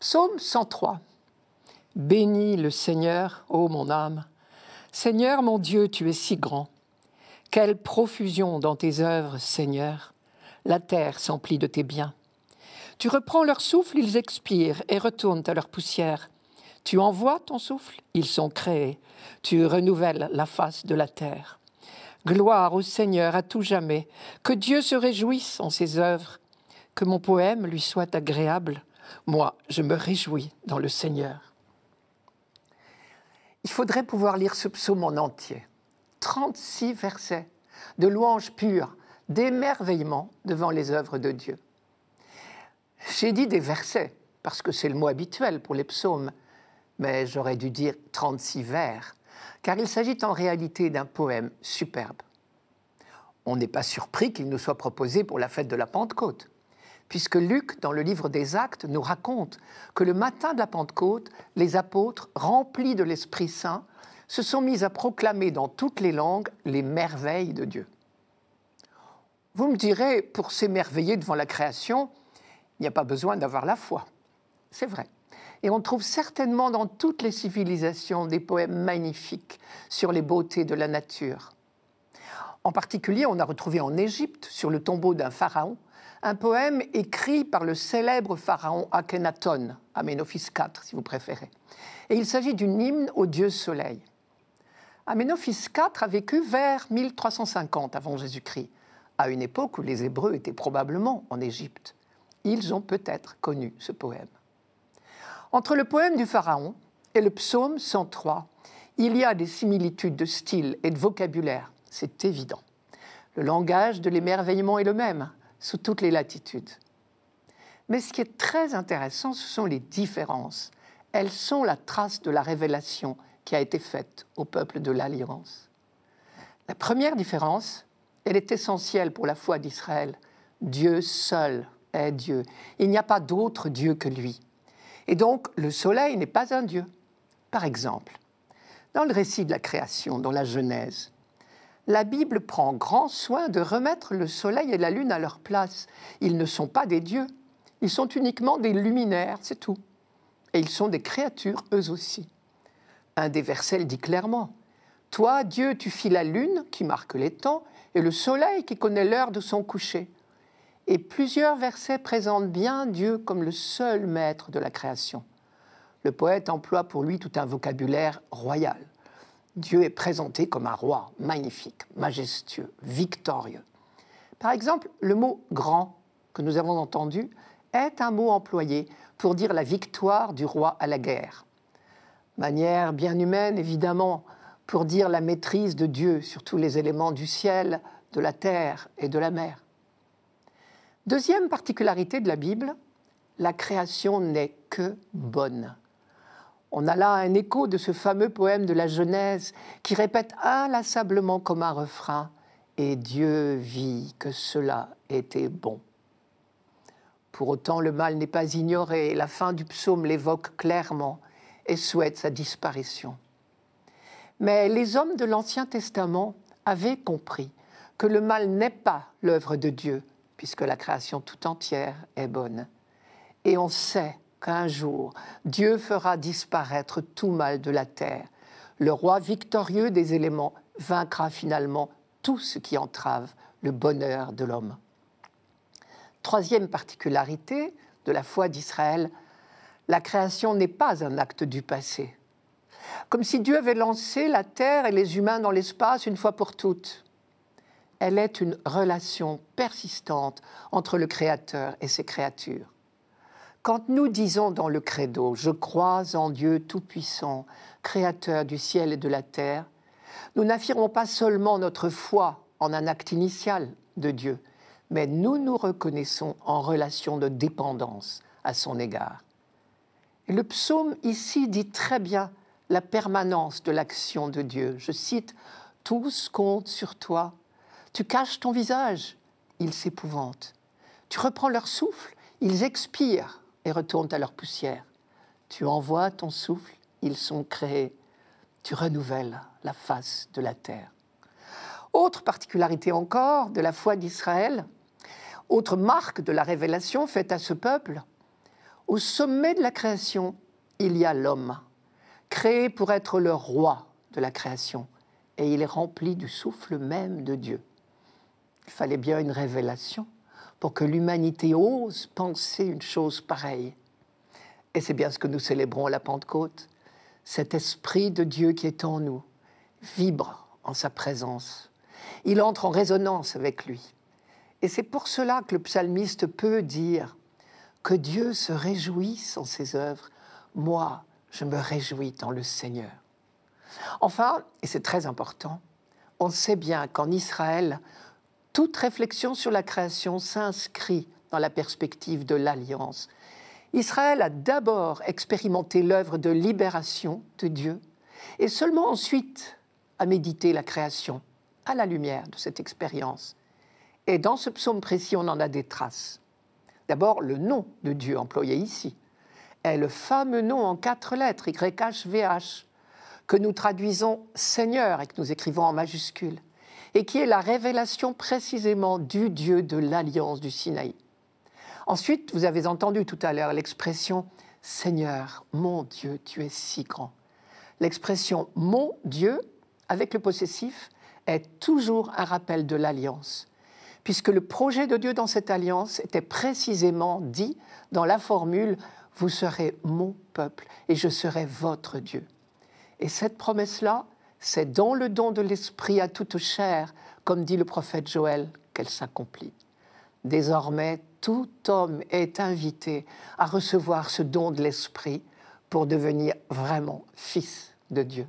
Psaume 103. Bénis le Seigneur, ô mon âme. Seigneur mon Dieu, tu es si grand. Quelle profusion dans tes œuvres, Seigneur. La terre s'emplit de tes biens. Tu reprends leur souffle, ils expirent et retournent à leur poussière. Tu envoies ton souffle, ils sont créés. Tu renouvelles la face de la terre. Gloire au Seigneur à tout jamais. Que Dieu se réjouisse en ses œuvres. Que mon poème lui soit agréable moi, je me réjouis dans le Seigneur. Il faudrait pouvoir lire ce psaume en entier. 36 versets de louanges pures, d'émerveillement devant les œuvres de Dieu. J'ai dit des versets, parce que c'est le mot habituel pour les psaumes, mais j'aurais dû dire 36 vers, car il s'agit en réalité d'un poème superbe. On n'est pas surpris qu'il nous soit proposé pour la fête de la Pentecôte puisque Luc, dans le livre des Actes, nous raconte que le matin de la Pentecôte, les apôtres, remplis de l'Esprit Saint, se sont mis à proclamer dans toutes les langues les merveilles de Dieu. Vous me direz, pour s'émerveiller devant la création, il n'y a pas besoin d'avoir la foi. C'est vrai. Et on trouve certainement dans toutes les civilisations des poèmes magnifiques sur les beautés de la nature. En particulier, on a retrouvé en Égypte, sur le tombeau d'un pharaon, un poème écrit par le célèbre pharaon Akhenaton, Amenophis IV si vous préférez. Et il s'agit d'une hymne au dieu soleil. Amenophis IV a vécu vers 1350 avant Jésus-Christ, à une époque où les Hébreux étaient probablement en Égypte. Ils ont peut-être connu ce poème. Entre le poème du Pharaon et le psaume 103, il y a des similitudes de style et de vocabulaire, c'est évident. Le langage de l'émerveillement est le même, sous toutes les latitudes. Mais ce qui est très intéressant, ce sont les différences. Elles sont la trace de la révélation qui a été faite au peuple de l'Alliance. La première différence, elle est essentielle pour la foi d'Israël. Dieu seul est Dieu. Il n'y a pas d'autre Dieu que lui. Et donc, le soleil n'est pas un Dieu. Par exemple, dans le récit de la création, dans la Genèse, la Bible prend grand soin de remettre le Soleil et la Lune à leur place. Ils ne sont pas des dieux, ils sont uniquement des luminaires, c'est tout. Et ils sont des créatures, eux aussi. Un des versets dit clairement Toi, Dieu, tu fis la Lune, qui marque les temps, et le Soleil, qui connaît l'heure de son coucher. Et plusieurs versets présentent bien Dieu comme le seul maître de la création. Le poète emploie pour lui tout un vocabulaire royal. Dieu est présenté comme un roi magnifique, majestueux, victorieux. Par exemple, le mot grand que nous avons entendu est un mot employé pour dire la victoire du roi à la guerre. Manière bien humaine, évidemment, pour dire la maîtrise de Dieu sur tous les éléments du ciel, de la terre et de la mer. Deuxième particularité de la Bible, la création n'est que bonne. On a là un écho de ce fameux poème de la Genèse qui répète inlassablement comme un refrain Et Dieu vit que cela était bon. Pour autant, le mal n'est pas ignoré la fin du psaume l'évoque clairement et souhaite sa disparition. Mais les hommes de l'Ancien Testament avaient compris que le mal n'est pas l'œuvre de Dieu, puisque la création tout entière est bonne. Et on sait qu'un jour Dieu fera disparaître tout mal de la terre. Le roi victorieux des éléments vaincra finalement tout ce qui entrave le bonheur de l'homme. Troisième particularité de la foi d'Israël, la création n'est pas un acte du passé. Comme si Dieu avait lancé la terre et les humains dans l'espace une fois pour toutes. Elle est une relation persistante entre le Créateur et ses créatures. Quand nous disons dans le credo, je crois en Dieu Tout-Puissant, Créateur du ciel et de la terre, nous n'affirmons pas seulement notre foi en un acte initial de Dieu, mais nous nous reconnaissons en relation de dépendance à son égard. le psaume ici dit très bien la permanence de l'action de Dieu. Je cite Tous comptent sur toi. Tu caches ton visage, ils s'épouvantent. Tu reprends leur souffle, ils expirent et retournent à leur poussière. Tu envoies ton souffle, ils sont créés. Tu renouvelles la face de la terre. Autre particularité encore de la foi d'Israël, autre marque de la révélation faite à ce peuple, au sommet de la création, il y a l'homme, créé pour être le roi de la création, et il est rempli du souffle même de Dieu. Il fallait bien une révélation pour que l'humanité ose penser une chose pareille. Et c'est bien ce que nous célébrons à la Pentecôte. Cet esprit de Dieu qui est en nous vibre en sa présence. Il entre en résonance avec lui. Et c'est pour cela que le psalmiste peut dire que Dieu se réjouisse en ses œuvres. Moi, je me réjouis dans le Seigneur. Enfin, et c'est très important, on sait bien qu'en Israël, toute réflexion sur la création s'inscrit dans la perspective de l'alliance. Israël a d'abord expérimenté l'œuvre de libération de Dieu et seulement ensuite a médité la création à la lumière de cette expérience. Et dans ce psaume précis, on en a des traces. D'abord, le nom de Dieu employé ici est le fameux nom en quatre lettres, YHVH, que nous traduisons Seigneur et que nous écrivons en majuscule et qui est la révélation précisément du Dieu de l'alliance du Sinaï. Ensuite, vous avez entendu tout à l'heure l'expression Seigneur, mon Dieu, tu es si grand. L'expression mon Dieu avec le possessif est toujours un rappel de l'alliance, puisque le projet de Dieu dans cette alliance était précisément dit dans la formule Vous serez mon peuple et je serai votre Dieu. Et cette promesse-là, c'est dans le don de l'Esprit à toute chair, comme dit le prophète Joël, qu'elle s'accomplit. Désormais, tout homme est invité à recevoir ce don de l'Esprit pour devenir vraiment fils de Dieu.